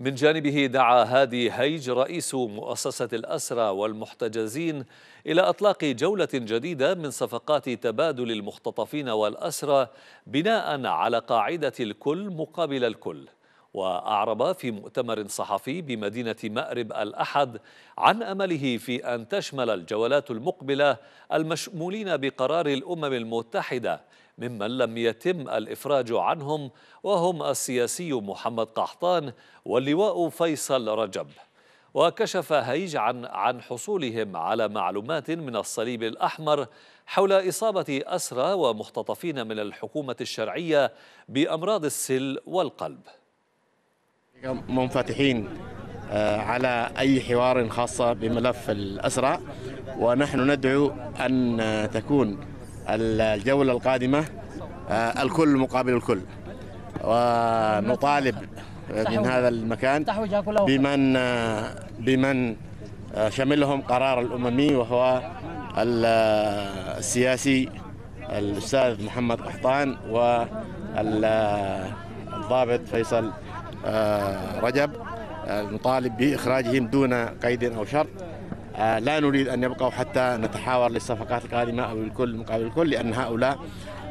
من جانبه دعا هادي هيج رئيس مؤسسة الأسرى والمحتجزين إلى أطلاق جولة جديدة من صفقات تبادل المختطفين والأسرى بناء على قاعدة الكل مقابل الكل وأعرب في مؤتمر صحفي بمدينة مأرب الأحد عن أمله في أن تشمل الجولات المقبلة المشمولين بقرار الأمم المتحدة ممن لم يتم الإفراج عنهم وهم السياسي محمد قحطان واللواء فيصل رجب وكشف هيج عن عن حصولهم على معلومات من الصليب الأحمر حول إصابة أسرى ومختطفين من الحكومة الشرعية بأمراض السل والقلب منفتحين آه، على أي حوار خاصة بملف الأسرى ونحن ندعو أن تكون الجولة القادمة آه، الكل مقابل الكل ونطالب من هذا المكان بمن آه، بمن آه، شملهم قرار الأممي وهو السياسي الأستاذ محمد قحطان والضابط فيصل رجب نطالب بإخراجهم دون قيد أو شرط آه، لا نريد أن يبقوا حتى نتحاور للصفقات القادمة أو الكل مقابل الكل لأن هؤلاء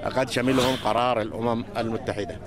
قد شملهم قرار الأمم المتحدة